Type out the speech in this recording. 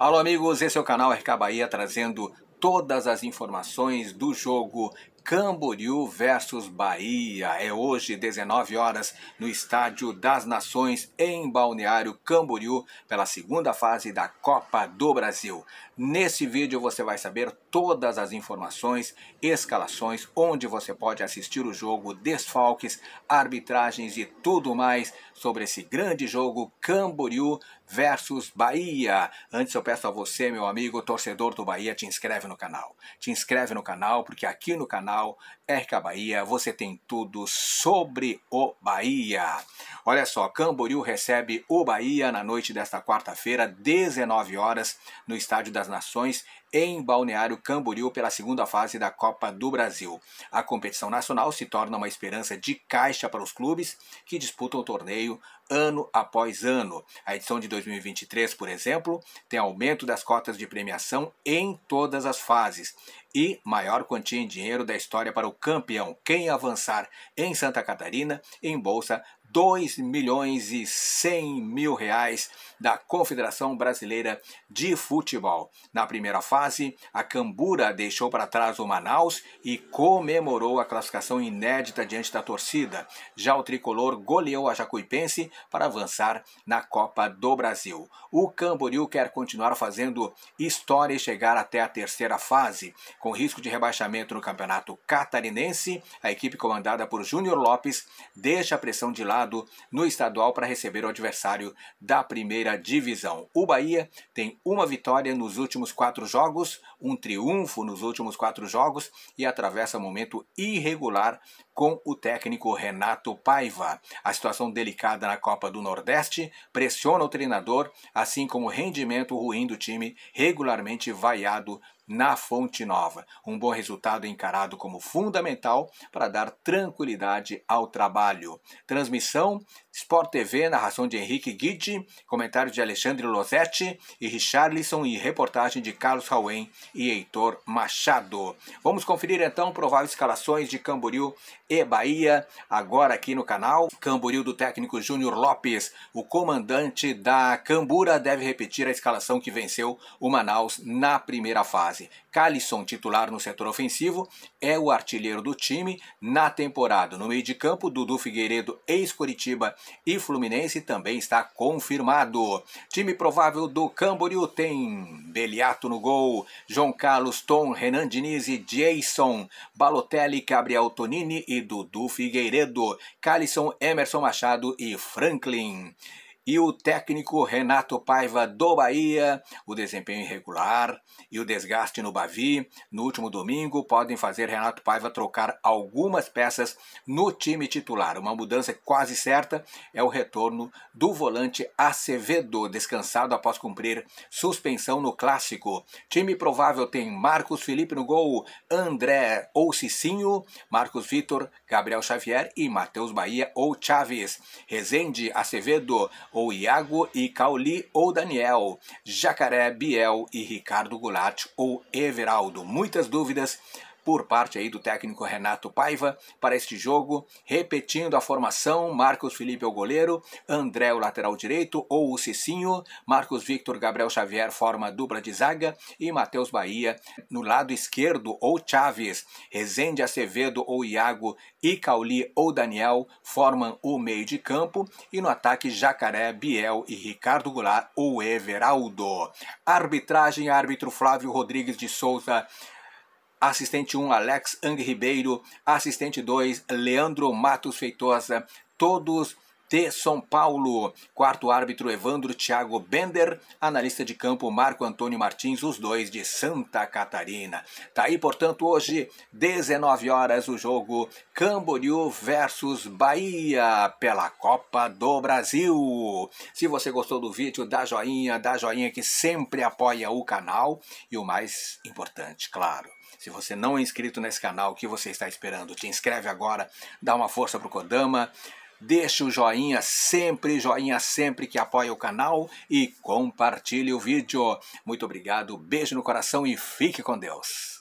Alô amigos, esse é o canal RK Bahia trazendo todas as informações do jogo Camboriú versus Bahia. É hoje, 19 horas, no Estádio das Nações, em Balneário Camboriú, pela segunda fase da Copa do Brasil. Nesse vídeo você vai saber todas as informações, escalações, onde você pode assistir o jogo, desfalques, arbitragens e tudo mais sobre esse grande jogo Camboriú versus Bahia. Antes eu peço a você, meu amigo torcedor do Bahia, te inscreve no canal. Te inscreve no canal porque aqui no canal Central, RK Bahia, você tem tudo sobre o Bahia. Olha só, Camboriú recebe o Bahia na noite desta quarta-feira, 19 horas, no Estádio das Nações, em Balneário Camboriú, pela segunda fase da Copa do Brasil. A competição nacional se torna uma esperança de caixa para os clubes que disputam o torneio ano após ano. A edição de 2023, por exemplo, tem aumento das cotas de premiação em todas as fases e maior quantia em dinheiro da história para o campeão, quem avançar em Santa Catarina, em bolsa 2 milhões e 100 mil reais da Confederação Brasileira de Futebol. Na primeira fase, a Cambura deixou para trás o Manaus e comemorou a classificação inédita diante da torcida. Já o tricolor goleou a Jacuipense para avançar na Copa do Brasil. O Camboriú quer continuar fazendo história e chegar até a terceira fase, com risco de rebaixamento no Campeonato Catarinense. A equipe comandada por Júnior Lopes deixa a pressão de lado no estadual para receber o adversário da primeira divisão. O Bahia tem uma vitória nos últimos quatro jogos, um triunfo nos últimos quatro jogos e atravessa momento irregular com o técnico Renato Paiva. A situação delicada na Copa do Nordeste pressiona o treinador, assim como o rendimento ruim do time regularmente vaiado na Fonte Nova. Um bom resultado encarado como fundamental para dar tranquilidade ao trabalho. Transmissão: Sport TV, narração de Henrique Guidi, comentário de Alexandre Losetti e Richarlison e reportagem de Carlos Rauen e Heitor Machado. Vamos conferir então prováveis escalações de Camboriú e Bahia, agora aqui no canal. Camburil do técnico Júnior Lopes, o comandante da Cambura, deve repetir a escalação que venceu o Manaus na primeira fase. Calisson, titular no setor ofensivo, é o artilheiro do time na temporada. No meio de campo, Dudu Figueiredo, ex-Curitiba e Fluminense, também está confirmado. Time provável do Camboriú tem Beliato no gol, João Carlos, Tom, Renan Diniz e Jason, Balotelli, Gabriel Tonini e Dudu Figueiredo, Calisson Emerson Machado e Franklin e o técnico Renato Paiva do Bahia. O desempenho irregular e o desgaste no Bavi no último domingo podem fazer Renato Paiva trocar algumas peças no time titular. Uma mudança quase certa é o retorno do volante Acevedo, descansado após cumprir suspensão no clássico. Time provável tem Marcos Felipe no gol, André ou Cicinho, Marcos Vitor, Gabriel Xavier e Matheus Bahia ou Chaves. Rezende, Acevedo, ou Iago e Cauli ou Daniel, Jacaré, Biel e Ricardo Goulart ou Everaldo. Muitas dúvidas por parte aí do técnico Renato Paiva para este jogo, repetindo a formação, Marcos Felipe é o goleiro, André o lateral direito ou o Cicinho, Marcos Victor Gabriel Xavier forma a dupla de zaga e Matheus Bahia no lado esquerdo ou Chaves, Rezende Acevedo ou Iago e Cauli ou Daniel formam o meio de campo e no ataque Jacaré, Biel e Ricardo Goulart ou Everaldo. Arbitragem árbitro Flávio Rodrigues de Souza assistente 1 Alex Ang Ribeiro, assistente 2 Leandro Matos Feitosa, todos T São Paulo. Quarto árbitro Evandro Thiago Bender, analista de campo Marco Antônio Martins, os dois de Santa Catarina. Tá aí, portanto, hoje, 19 horas, o jogo Camboriú versus Bahia pela Copa do Brasil. Se você gostou do vídeo, dá joinha, dá joinha que sempre apoia o canal e o mais importante, claro. Se você não é inscrito nesse canal, o que você está esperando? Te inscreve agora, dá uma força pro Kodama. Deixe o joinha sempre, joinha sempre que apoia o canal e compartilhe o vídeo. Muito obrigado, beijo no coração e fique com Deus.